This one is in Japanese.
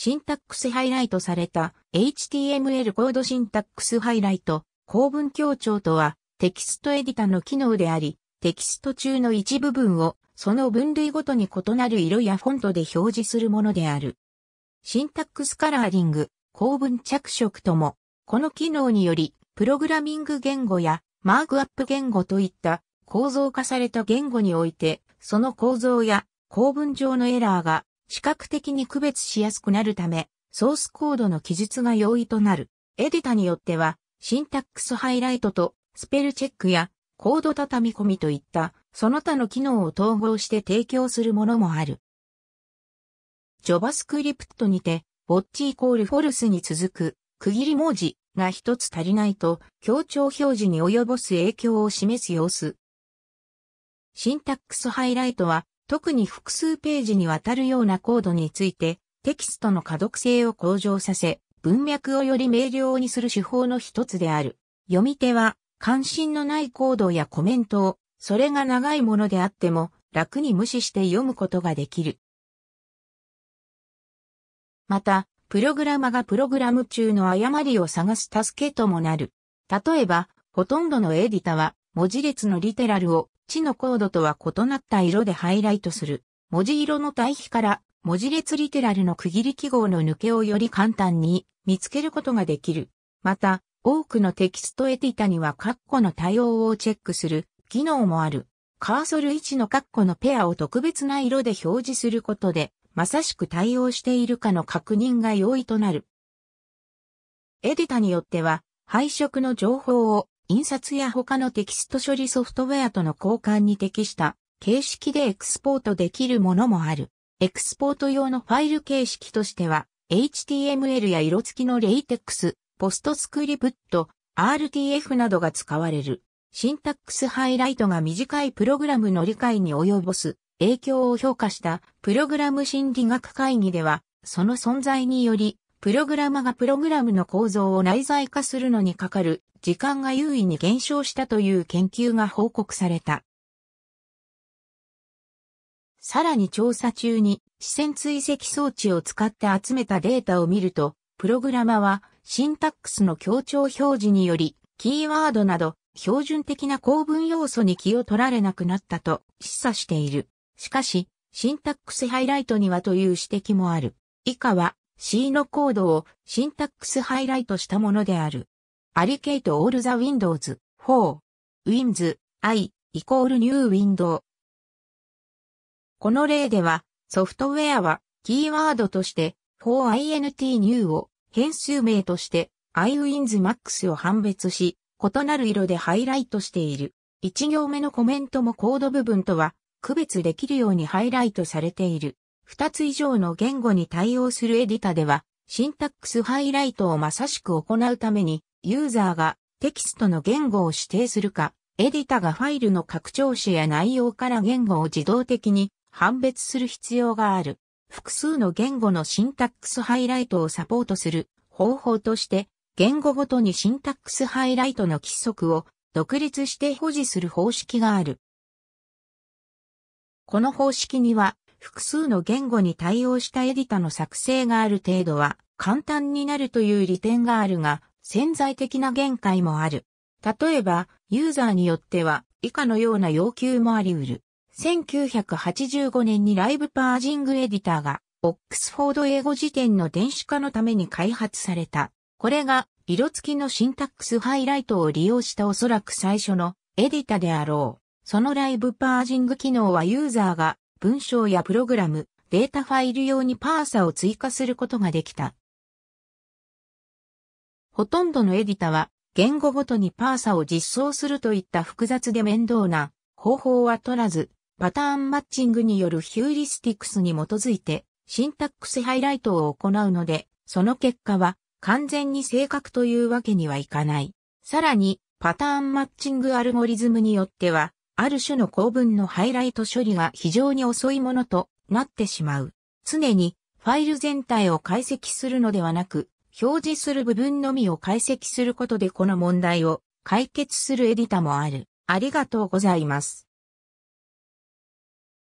シンタックスハイライトされた HTML コードシンタックスハイライト、公文協調とはテキストエディタの機能であり、テキスト中の一部分をその分類ごとに異なる色やフォントで表示するものである。シンタックスカラーリング、公文着色とも、この機能により、プログラミング言語やマークアップ言語といった構造化された言語において、その構造や構文上のエラーが視覚的に区別しやすくなるため、ソースコードの記述が容易となる。エディタによっては、シンタックスハイライトとスペルチェックやコード畳み込みといったその他の機能を統合して提供するものもある。JavaScript にて、ボッチイコールフォルスに続く区切り文字が一つ足りないと強調表示に及ぼす影響を示す様子。シンタックスハイライトは特に複数ページにわたるようなコードについて、テキストの可読性を向上させ、文脈をより明瞭にする手法の一つである。読み手は、関心のないコードやコメントを、それが長いものであっても、楽に無視して読むことができる。また、プログラマがプログラム中の誤りを探す助けともなる。例えば、ほとんどのエディタは、文字列のリテラルを地の高度とは異なった色でハイライトする。文字色の対比から文字列リテラルの区切り記号の抜けをより簡単に見つけることができる。また、多くのテキストエディタにはカッコの対応をチェックする機能もある。カーソル位置のカッコのペアを特別な色で表示することで、まさしく対応しているかの確認が容易となる。エディタによっては、配色の情報を印刷や他のテキスト処理ソフトウェアとの交換に適した形式でエクスポートできるものもある。エクスポート用のファイル形式としては、HTML や色付きの LaTeX、ポストスクリプト、RTF などが使われる。シンタックスハイライトが短いプログラムの理解に及ぼす影響を評価したプログラム心理学会議では、その存在によりプログラマがプログラムの構造を内在化するのにかかる時間が優位に減少したという研究が報告された。さらに調査中に視線追跡装置を使って集めたデータを見ると、プログラマはシンタックスの強調表示により、キーワードなど標準的な構文要素に気を取られなくなったと示唆している。しかし、シンタックスハイライトにはという指摘もある。以下は C のコードをシンタックスハイライトしたものである。アリケイトオールザウィンドウ windows wins i イコール new ウィンドウ。この例では、ソフトウェアはキーワードとして4 i n t n e w を変数名として iWinsMax を判別し、異なる色でハイライトしている。1行目のコメントもコード部分とは区別できるようにハイライトされている。2つ以上の言語に対応するエディタでは、シンタックスハイライトをまさしく行うために、ユーザーがテキストの言語を指定するか、エディタがファイルの拡張子や内容から言語を自動的に判別する必要がある。複数の言語のシンタックスハイライトをサポートする方法として、言語ごとにシンタックスハイライトの規則を独立して保持する方式がある。この方式には複数の言語に対応したエディタの作成がある程度は簡単になるという利点があるが、潜在的な限界もある。例えば、ユーザーによっては以下のような要求もあり得る。1985年にライブパージングエディターが、オックスフォード英語辞典の電子化のために開発された。これが、色付きのシンタックスハイライトを利用したおそらく最初のエディタであろう。そのライブパージング機能はユーザーが文章やプログラム、データファイル用にパーサを追加することができた。ほとんどのエディタは言語ごとにパーサを実装するといった複雑で面倒な方法は取らず、パターンマッチングによるヒューリスティクスに基づいてシンタックスハイライトを行うので、その結果は完全に正確というわけにはいかない。さらに、パターンマッチングアルゴリズムによっては、ある種の構文のハイライト処理が非常に遅いものとなってしまう。常にファイル全体を解析するのではなく、表示する部分のみを解析することでこの問題を解決するエディタもある。ありがとうございます。